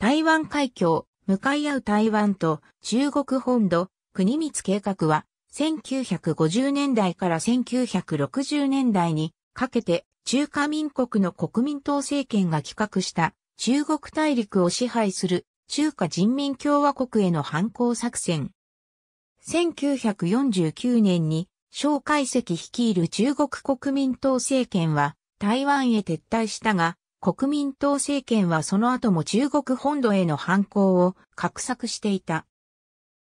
台湾海峡、向かい合う台湾と中国本土、国光計画は、1950年代から1960年代にかけて中華民国の国民党政権が企画した中国大陸を支配する中華人民共和国への反抗作戦。1949年に小海石率いる中国国民党政権は台湾へ撤退したが、国民党政権はその後も中国本土への反抗を画策していた。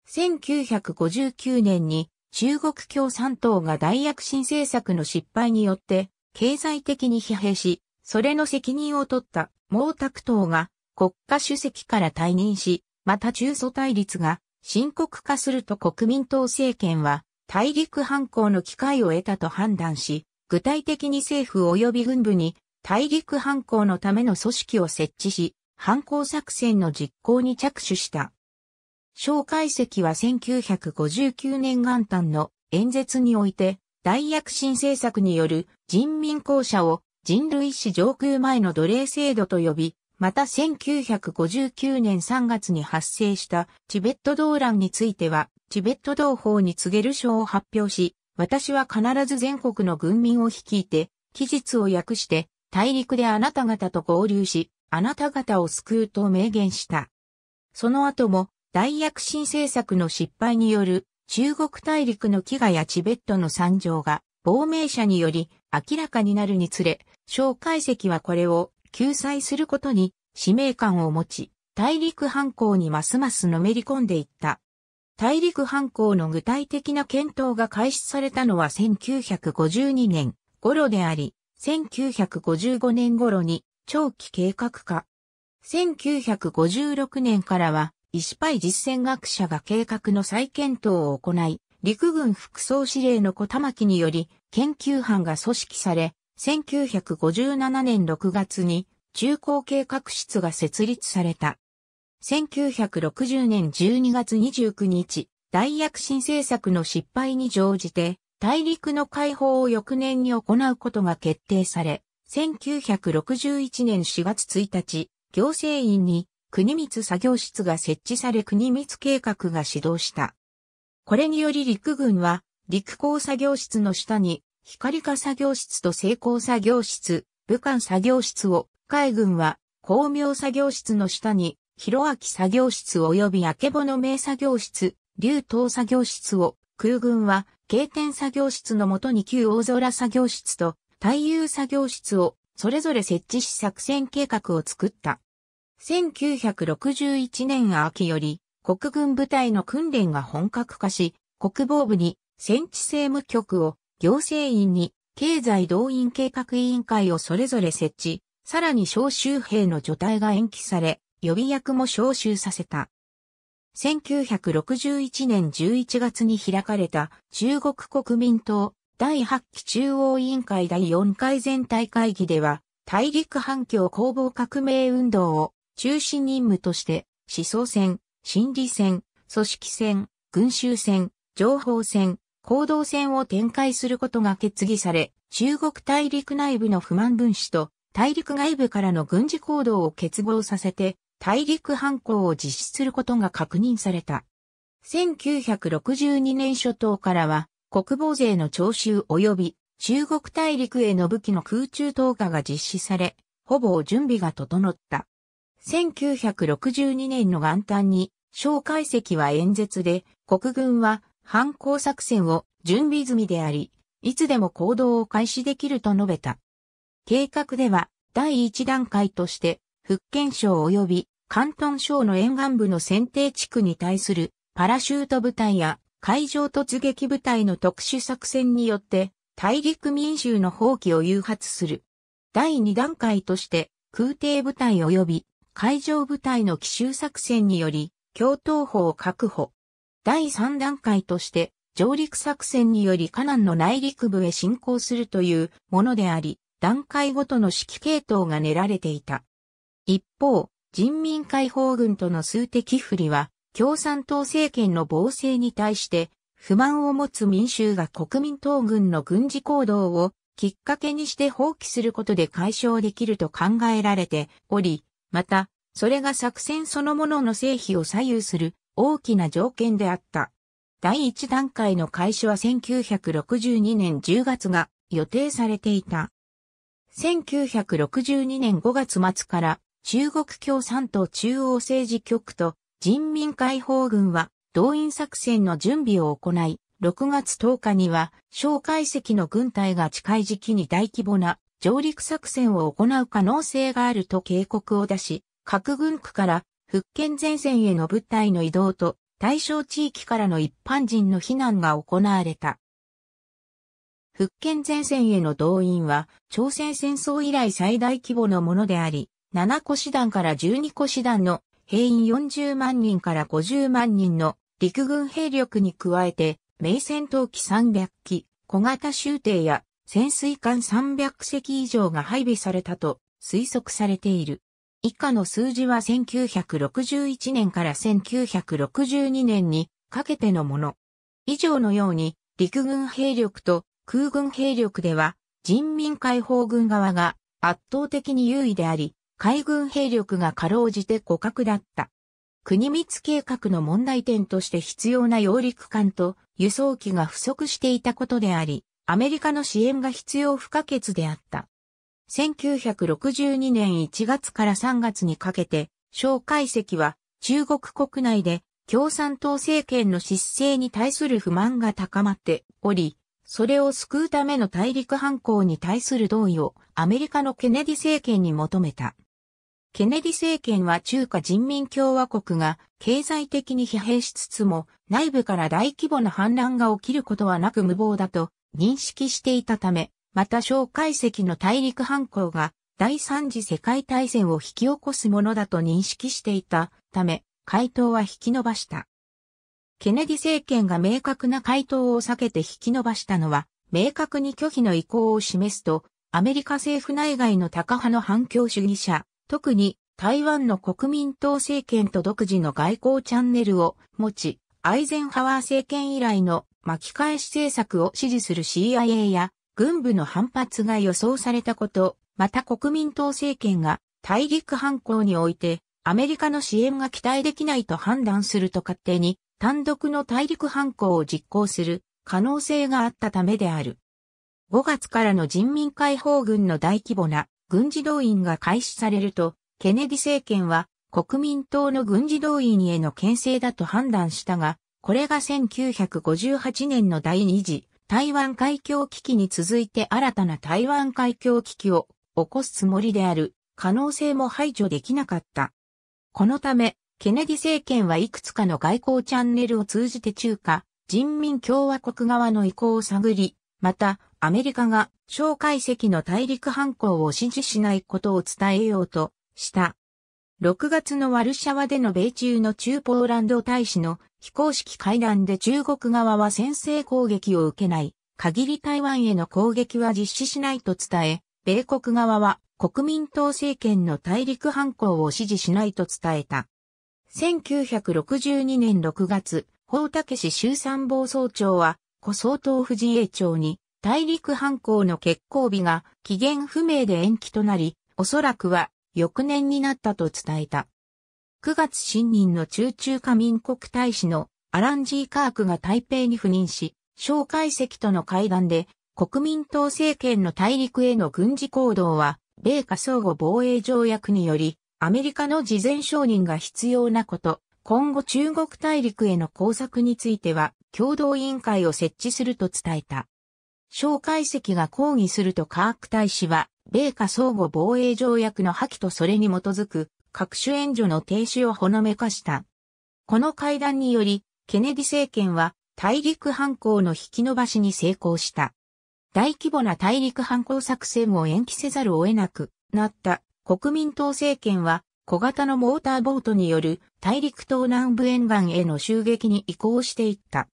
1959年に中国共産党が大躍進政策の失敗によって経済的に疲弊し、それの責任を取った毛沢東が国家主席から退任し、また中祖対立が深刻化すると国民党政権は大陸反抗の機会を得たと判断し、具体的に政府及び軍部に大陸反抗のための組織を設置し、反抗作戦の実行に着手した。蒋介石は1959年元旦の演説において、大躍進政策による人民公社を人類史上空前の奴隷制度と呼び、また1959年3月に発生したチベット動乱については、チベット同胞に告げる賞を発表し、私は必ず全国の軍民を率いて、期日を訳して、大陸であなた方と合流し、あなた方を救うと明言した。その後も、大躍進政策の失敗による中国大陸の飢餓やチベットの惨状が亡命者により明らかになるにつれ、蒋介石はこれを救済することに使命感を持ち、大陸反抗にますますのめり込んでいった。大陸反抗の具体的な検討が開始されたのは1952年頃であり、1955年頃に長期計画化。1956年からは、石パイ実践学者が計画の再検討を行い、陸軍副総司令の小玉木により研究班が組織され、1957年6月に中高計画室が設立された。1960年12月29日、大躍進政策の失敗に乗じて、大陸の解放を翌年に行うことが決定され、1961年4月1日、行政院に国光作業室が設置され国光計画が始動した。これにより陸軍は陸工作業室の下に光化作業室と成功作業室、武漢作業室を、海軍は光明作業室の下に広明作業室及び明けぼの名作業室、竜東作業室を、空軍は経典作業室のもとに旧大空作業室と対遊作業室をそれぞれ設置し作戦計画を作った。1961年秋より国軍部隊の訓練が本格化し、国防部に戦地政務局を、行政院に経済動員計画委員会をそれぞれ設置、さらに召集兵の除隊が延期され、予備役も召集させた。1961年11月に開かれた中国国民党第8期中央委員会第4回全体会議では大陸反共攻防革命運動を中心任務として思想戦、心理戦、組織戦、群衆戦、情報戦、行動戦を展開することが決議され、中国大陸内部の不満分子と大陸外部からの軍事行動を結合させて大陸反抗を実施することが確認された。1962年初頭からは国防税の徴収及び中国大陸への武器の空中投下が実施され、ほぼ準備が整った。1962年の元旦に、蒋介石は演説で、国軍は反抗作戦を準備済みであり、いつでも行動を開始できると述べた。計画では、第一段階として、福建省及び広東省の沿岸部の選定地区に対するパラシュート部隊や海上突撃部隊の特殊作戦によって大陸民衆の放棄を誘発する。第2段階として空挺部隊及び海上部隊の奇襲作戦により共闘法を確保。第3段階として上陸作戦によりカナンの内陸部へ進行するというものであり、段階ごとの指揮系統が練られていた。一方、人民解放軍との数的不利は、共産党政権の暴政に対して、不満を持つ民衆が国民党軍の軍事行動をきっかけにして放棄することで解消できると考えられており、また、それが作戦そのものの成否を左右する大きな条件であった。第一段階の開始は1962年10月が予定されていた。1962年5月末から中国共産党中央政治局と人民解放軍は動員作戦の準備を行い、6月10日には、蒋介石の軍隊が近い時期に大規模な上陸作戦を行う可能性があると警告を出し、核軍区から復権前線への部隊の移動と対象地域からの一般人の避難が行われた。復権前線への動員は朝鮮戦争以来最大規模のものであり、7個師団から12個師団の兵員40万人から50万人の陸軍兵力に加えて、名戦闘機300機、小型集艇や潜水艦300隻以上が配備されたと推測されている。以下の数字は1961年から1962年にかけてのもの。以上のように陸軍兵力と空軍兵力では人民解放軍側が圧倒的に優位であり、海軍兵力がかろうじて互角だった。国光計画の問題点として必要な揚陸艦と輸送機が不足していたことであり、アメリカの支援が必要不可欠であった。1962年1月から3月にかけて、蒋介石は中国国内で共産党政権の失勢に対する不満が高まっており、それを救うための大陸反抗に対する同意をアメリカのケネディ政権に求めた。ケネディ政権は中華人民共和国が経済的に疲弊しつつも内部から大規模な反乱が起きることはなく無謀だと認識していたため、また小介石の大陸反抗が第三次世界大戦を引き起こすものだと認識していたため、回答は引き延ばした。ケネディ政権が明確な回答を避けて引き延ばしたのは、明確に拒否の意向を示すと、アメリカ政府内外の高派の反共主義者、特に台湾の国民党政権と独自の外交チャンネルを持ち、アイゼンハワー政権以来の巻き返し政策を支持する CIA や軍部の反発が予想されたこと、また国民党政権が大陸反抗においてアメリカの支援が期待できないと判断すると勝手に単独の大陸反抗を実行する可能性があったためである。5月からの人民解放軍の大規模な軍事動員が開始されると、ケネディ政権は国民党の軍事動員への牽制だと判断したが、これが1958年の第二次台湾海峡危機に続いて新たな台湾海峡危機を起こすつもりである可能性も排除できなかった。このため、ケネディ政権はいくつかの外交チャンネルを通じて中華人民共和国側の意向を探り、またアメリカが蒋介石の大陸反抗を支持しないことを伝えようとした。6月のワルシャワでの米中の中ポーランド大使の非公式会談で中国側は先制攻撃を受けない、限り台湾への攻撃は実施しないと伝え、米国側は国民党政権の大陸反抗を支持しないと伝えた。1962年6月、法武市衆参謀総長は、古総統夫人衛長に大陸反抗の決行日が期限不明で延期となり、おそらくは翌年になったと伝えた。9月新任の中中華民国大使のアラン・ジー・カークが台北に赴任し、蒋介石との会談で国民党政権の大陸への軍事行動は、米下相互防衛条約により、アメリカの事前承認が必要なこと、今後中国大陸への工作については、共同委員会を設置すると伝えた。蒋介石が抗議すると科学大使は、米下相互防衛条約の破棄とそれに基づく各種援助の停止をほのめかした。この会談により、ケネディ政権は大陸反抗の引き延ばしに成功した。大規模な大陸反抗作戦を延期せざるを得なくなった国民党政権は小型のモーターボートによる大陸東南部沿岸への襲撃に移行していった。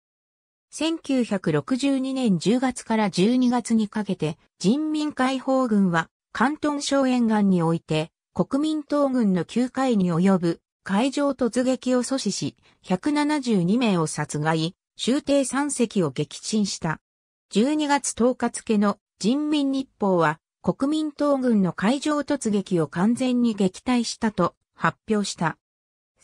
1962年10月から12月にかけて人民解放軍は関東省沿岸において国民党軍の9回に及ぶ海上突撃を阻止し172名を殺害、終廷3隻を撃沈した。12月10日付の人民日報は国民党軍の海上突撃を完全に撃退したと発表した。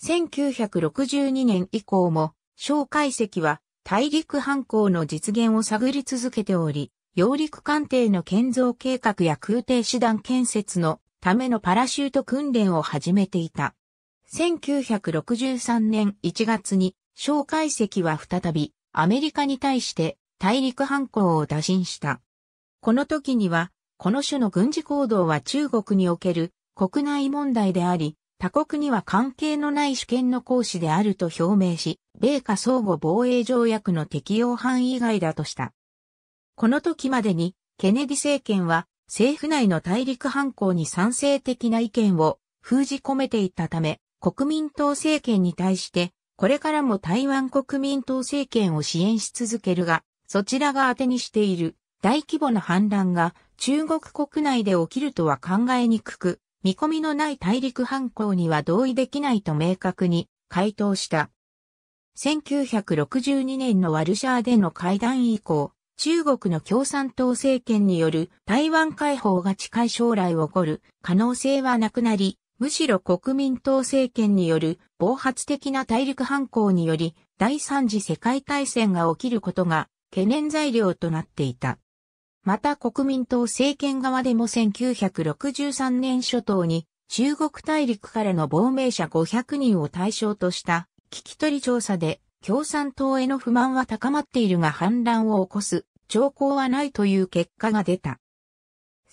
1962年以降も、小海石は大陸反抗の実現を探り続けており、揚陸艦艇の建造計画や空挺師団建設のためのパラシュート訓練を始めていた。1963年1月に、蒋介石は再びアメリカに対して大陸反抗を打診した。この時には、この種の軍事行動は中国における国内問題であり、他国には関係のない主権の行使であると表明し、米下相互防衛条約の適用範囲外だとした。この時までに、ケネディ政権は政府内の大陸反抗に賛成的な意見を封じ込めていたため、国民党政権に対して、これからも台湾国民党政権を支援し続けるが、そちらが当てにしている大規模な反乱が中国国内で起きるとは考えにくく、見込みのない大陸反抗には同意できないと明確に回答した。1962年のワルシャーでの会談以降、中国の共産党政権による台湾解放が近い将来起こる可能性はなくなり、むしろ国民党政権による暴発的な大陸反抗により第三次世界大戦が起きることが懸念材料となっていた。また国民党政権側でも1963年初頭に中国大陸からの亡命者500人を対象とした聞き取り調査で共産党への不満は高まっているが反乱を起こす兆候はないという結果が出た。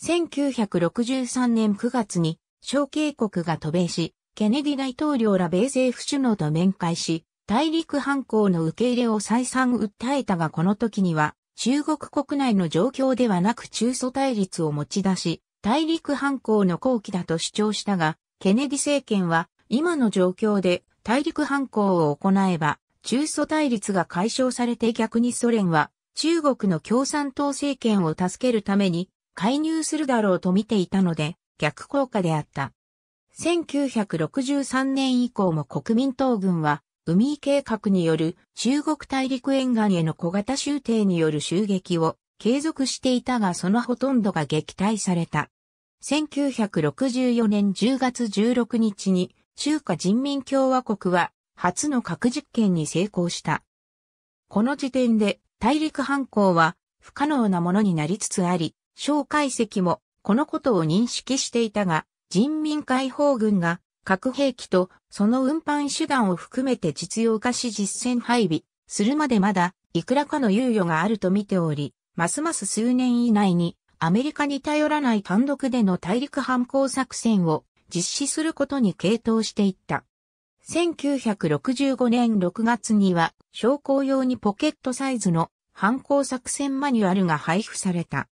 1963年9月に小渓国が渡米し、ケネディ大統領ら米政府首脳と面会し、大陸反抗の受け入れを再三訴えたがこの時には中国国内の状況ではなく中祖対立を持ち出し、大陸反抗の後期だと主張したが、ケネディ政権は今の状況で大陸反抗を行えば、中祖対立が解消されて逆にソ連は中国の共産党政権を助けるために介入するだろうと見ていたので逆効果であった。1963年以降も国民党軍は海計画による中国大陸沿岸への小型集艇による襲撃を継続していたがそのほとんどが撃退された。1964年10月16日に中華人民共和国は初の核実験に成功した。この時点で大陸反抗は不可能なものになりつつあり、蒋介石もこのことを認識していたが、人民解放軍が核兵器とその運搬手段を含めて実用化し実戦配備するまでまだいくらかの猶予があると見ており、ますます数年以内にアメリカに頼らない単独での大陸反抗作戦を実施することに傾倒していった。1965年6月には商工用にポケットサイズの反抗作戦マニュアルが配布された。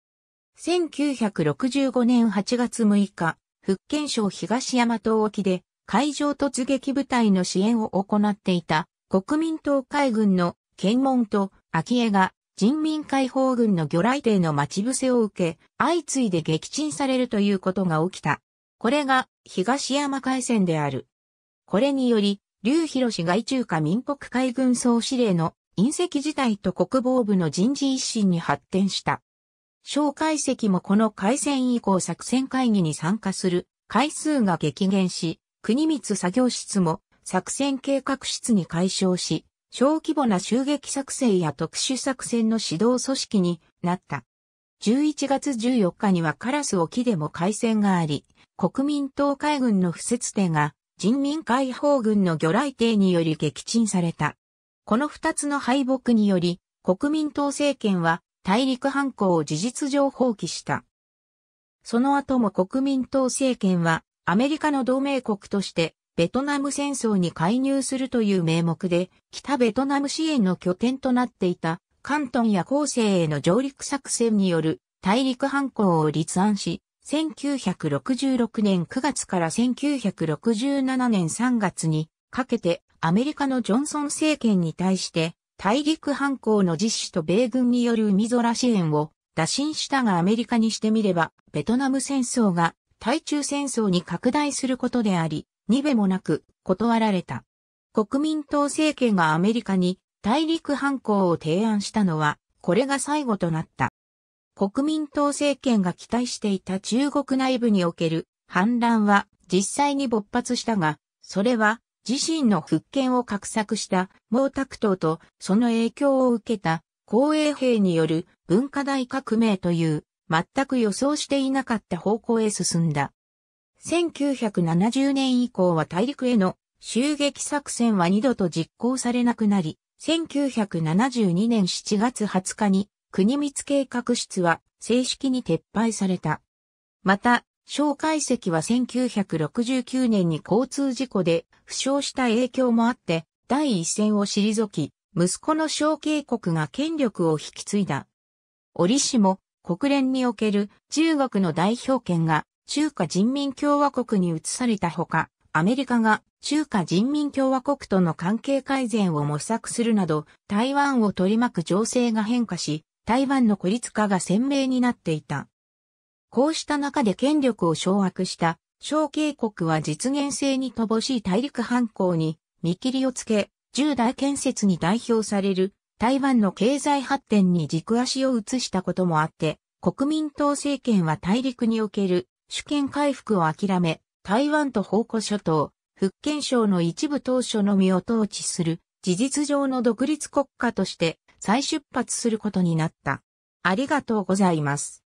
1965年8月6日、福建省東山東沖で海上突撃部隊の支援を行っていた国民党海軍の検問と昭恵が人民解放軍の魚雷艇の待ち伏せを受け、相次いで撃沈されるということが起きた。これが東山海戦である。これにより、劉広氏外中華民国海軍総司令の隕石事態と国防部の人事一新に発展した。蒋介石もこの海戦以降作戦会議に参加する回数が激減し、国光作業室も作戦計画室に解消し、小規模な襲撃作戦や特殊作戦の指導組織になった。11月14日にはカラス沖でも海戦があり、国民党海軍の不設艇が人民解放軍の魚雷艇により撃沈された。この二つの敗北により、国民党政権は大陸反抗を事実上放棄した。その後も国民党政権はアメリカの同盟国としてベトナム戦争に介入するという名目で北ベトナム支援の拠点となっていた関東や後世への上陸作戦による大陸反抗を立案し、1966年9月から1967年3月にかけてアメリカのジョンソン政権に対して大陸反抗の実施と米軍による海空支援を打診したがアメリカにしてみれば、ベトナム戦争が対中戦争に拡大することであり、にべもなく断られた。国民党政権がアメリカに大陸反抗を提案したのは、これが最後となった。国民党政権が期待していた中国内部における反乱は実際に勃発したが、それは自身の復権を画策した毛沢東とその影響を受けた公営兵による文化大革命という全く予想していなかった方向へ進んだ。1970年以降は大陸への襲撃作戦は二度と実行されなくなり、1972年7月20日に国光計画室は正式に撤廃された。また、蒋介石は1969年に交通事故で負傷した影響もあって第一線を退き、息子の小渓国が権力を引き継いだ。折しも国連における中国の代表権が中華人民共和国に移されたほか、アメリカが中華人民共和国との関係改善を模索するなど、台湾を取り巻く情勢が変化し、台湾の孤立化が鮮明になっていた。こうした中で権力を掌握した小渓国は実現性に乏しい大陸反抗に見切りをつけ、重大建設に代表される台湾の経済発展に軸足を移したこともあって、国民党政権は大陸における主権回復を諦め、台湾と宝庫諸島、福建省の一部当初のみを統治する事実上の独立国家として再出発することになった。ありがとうございます。